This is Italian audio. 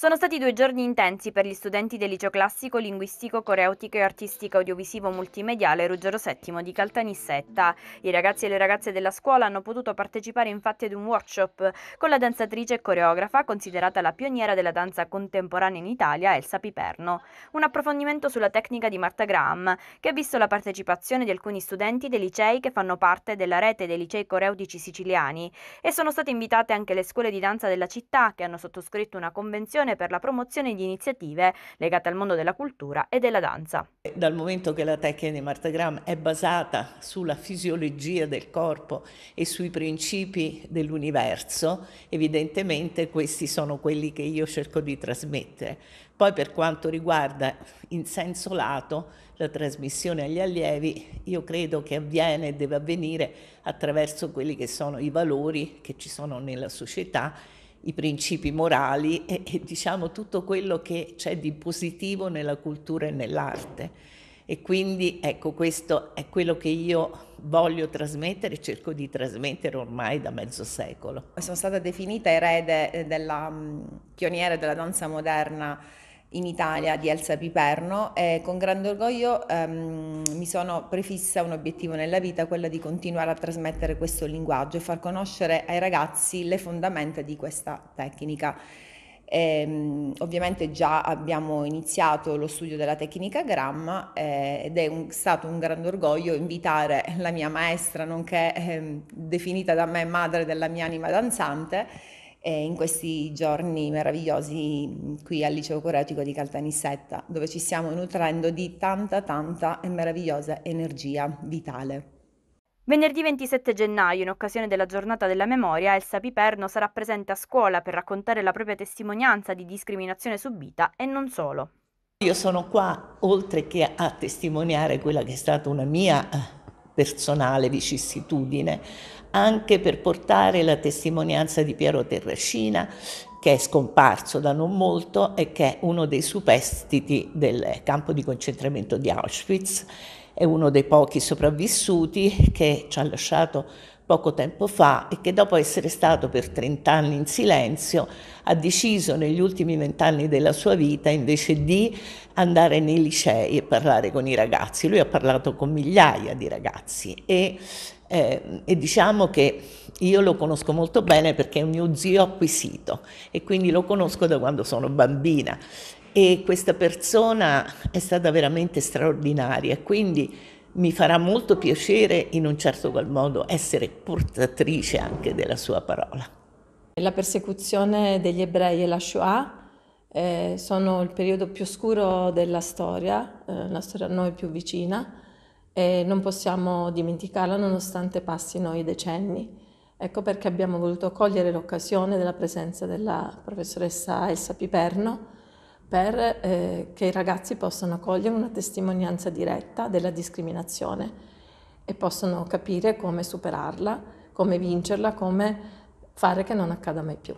Sono stati due giorni intensi per gli studenti del liceo classico, linguistico, coreutico e artistico audiovisivo multimediale Ruggero VII di Caltanissetta. I ragazzi e le ragazze della scuola hanno potuto partecipare infatti ad un workshop con la danzatrice e coreografa considerata la pioniera della danza contemporanea in Italia, Elsa Piperno. Un approfondimento sulla tecnica di Marta Graham, che ha visto la partecipazione di alcuni studenti dei licei che fanno parte della rete dei licei coreutici siciliani e sono state invitate anche le scuole di danza della città che hanno sottoscritto una convenzione Fondazione per la promozione di iniziative legate al mondo della cultura e della danza. Dal momento che la tecnica di Martagram è basata sulla fisiologia del corpo e sui principi dell'universo, evidentemente questi sono quelli che io cerco di trasmettere. Poi per quanto riguarda in senso lato la trasmissione agli allievi, io credo che avviene e deve avvenire attraverso quelli che sono i valori che ci sono nella società i principi morali e, e diciamo tutto quello che c'è di positivo nella cultura e nell'arte. E quindi ecco, questo è quello che io voglio trasmettere e cerco di trasmettere ormai da mezzo secolo. Sono stata definita erede eh, della mm, pioniera della danza moderna in Italia di Elsa Piperno e con grande orgoglio ehm, mi sono prefissa un obiettivo nella vita, quella di continuare a trasmettere questo linguaggio e far conoscere ai ragazzi le fondamenta di questa tecnica. E, ehm, ovviamente già abbiamo iniziato lo studio della tecnica Gramma eh, ed è un, stato un grande orgoglio invitare la mia maestra, nonché eh, definita da me madre della mia anima danzante, eh, in questi giorni meravigliosi mm, qui al Liceo Coreutico di Caltanissetta, dove ci stiamo nutrendo di tanta, tanta e meravigliosa energia vitale. Venerdì 27 gennaio, in occasione della giornata della memoria, Elsa Piperno sarà presente a scuola per raccontare la propria testimonianza di discriminazione subita e non solo. Io sono qua oltre che a testimoniare quella che è stata una mia eh, personale vicissitudine, anche per portare la testimonianza di Piero Terracina, che è scomparso da non molto e che è uno dei superstiti del campo di concentramento di Auschwitz, è uno dei pochi sopravvissuti che ci ha lasciato poco tempo fa e che dopo essere stato per 30 anni in silenzio ha deciso negli ultimi 20 anni della sua vita invece di andare nei licei e parlare con i ragazzi. Lui ha parlato con migliaia di ragazzi e, eh, e diciamo che io lo conosco molto bene perché è un mio zio acquisito e quindi lo conosco da quando sono bambina e questa persona è stata veramente straordinaria quindi mi farà molto piacere in un certo qual modo essere portatrice anche della sua parola. La persecuzione degli ebrei e la Shoah eh, sono il periodo più scuro della storia, eh, la storia a noi più vicina, e non possiamo dimenticarla nonostante passino i decenni. Ecco perché abbiamo voluto cogliere l'occasione della presenza della professoressa Elsa Piperno, per eh, che i ragazzi possano cogliere una testimonianza diretta della discriminazione e possano capire come superarla, come vincerla, come fare che non accada mai più.